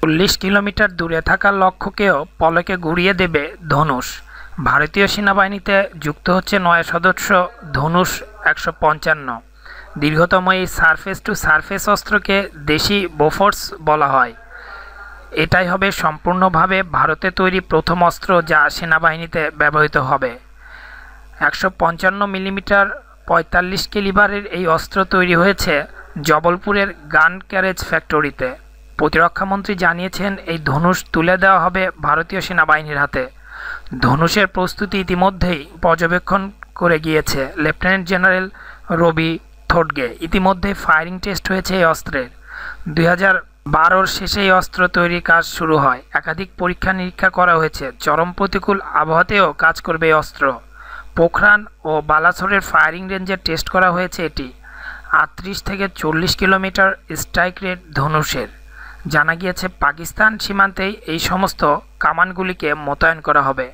চল্লিশ কিলোমিটার দূরে থাকা লক্ষ্যকেও পলকে ঘুরিয়ে দেবে ধনুষ ভারতীয় সেনাবাহিনীতে যুক্ত হচ্ছে নয় সদস্য ধনুষ একশো পঞ্চান্ন দীর্ঘতম এই সারফেস টু সারফেস অস্ত্রকে দেশি বোফোর্স বলা হয় এটাই হবে সম্পূর্ণভাবে ভারতে তৈরি প্রথম অস্ত্র যা সেনাবাহিনীতে ব্যবহৃত হবে একশো পঞ্চান্ন মিলিমিটার পঁয়তাল্লিশ কেলিবারের এই অস্ত্র তৈরি হয়েছে জবলপুরের গান ক্যারেজ ফ্যাক্টরিতে প্রতিরক্ষামন্ত্রী জানিয়েছেন এই ধনুষ তুলে দেওয়া হবে ভারতীয় সেনাবাহিনীর হাতে ধনুষের প্রস্তুতি ইতিমধ্যেই পর্যবেক্ষণ করে গিয়েছে লেফটেন্যান্ট জেনারেল রবি থোটগে ইতিমধ্যে ফায়ারিং টেস্ট হয়েছে এই অস্ত্রের দুই হাজার বারোর শেষে এই অস্ত্র তৈরির কাজ শুরু হয় একাধিক পরীক্ষা নিরীক্ষা করা হয়েছে চরম প্রতিকূল আবহাওয়াতেও কাজ করবে এই অস্ত্র পোখরান ও বালাসোরের ফায়ারিং রেঞ্জে টেস্ট করা হয়েছে এটি আটত্রিশ থেকে চল্লিশ কিলোমিটার স্ট্রাইক রেট ধনুষের জানা গিয়েছে পাকিস্তান সীমান্তেই এই সমস্ত কামানগুলিকে মোতায়েন করা হবে